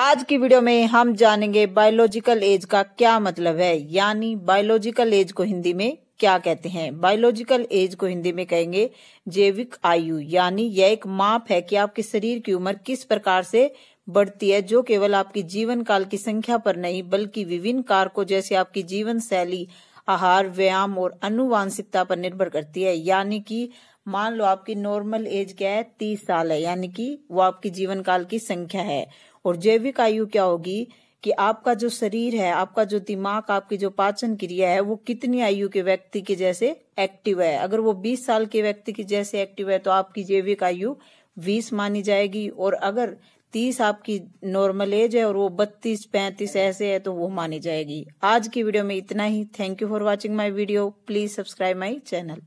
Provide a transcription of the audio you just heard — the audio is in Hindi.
आज की वीडियो में हम जानेंगे बायोलॉजिकल एज का क्या मतलब है यानी बायोलॉजिकल एज को हिंदी में क्या कहते हैं बायोलॉजिकल एज को हिंदी में कहेंगे जैविक आयु यानी यह एक माप है कि आपके शरीर की उम्र किस प्रकार से बढ़ती है जो केवल आपकी जीवन काल की संख्या पर नहीं बल्कि विभिन्न कारकों जैसे आपकी जीवन शैली आहार व्यायाम और अनुवांशिकता पर निर्भर करती है यानी कि मान लो आपकी नॉर्मल एज क्या है तीस साल है यानी कि वो आपकी जीवन काल की संख्या है और जैविक आयु क्या होगी कि आपका जो शरीर है आपका जो दिमाग आपकी जो पाचन क्रिया है वो कितनी आयु के व्यक्ति के जैसे एक्टिव है अगर वो 20 साल के व्यक्ति के जैसे एक्टिव है तो आपकी जैविक आयु 20 मानी जाएगी और अगर तीस आपकी नॉर्मल एज है और वो बत्तीस पैंतीस ऐसे है तो वो मानी जाएगी आज की वीडियो में इतना ही thank you for watching my video please subscribe my channel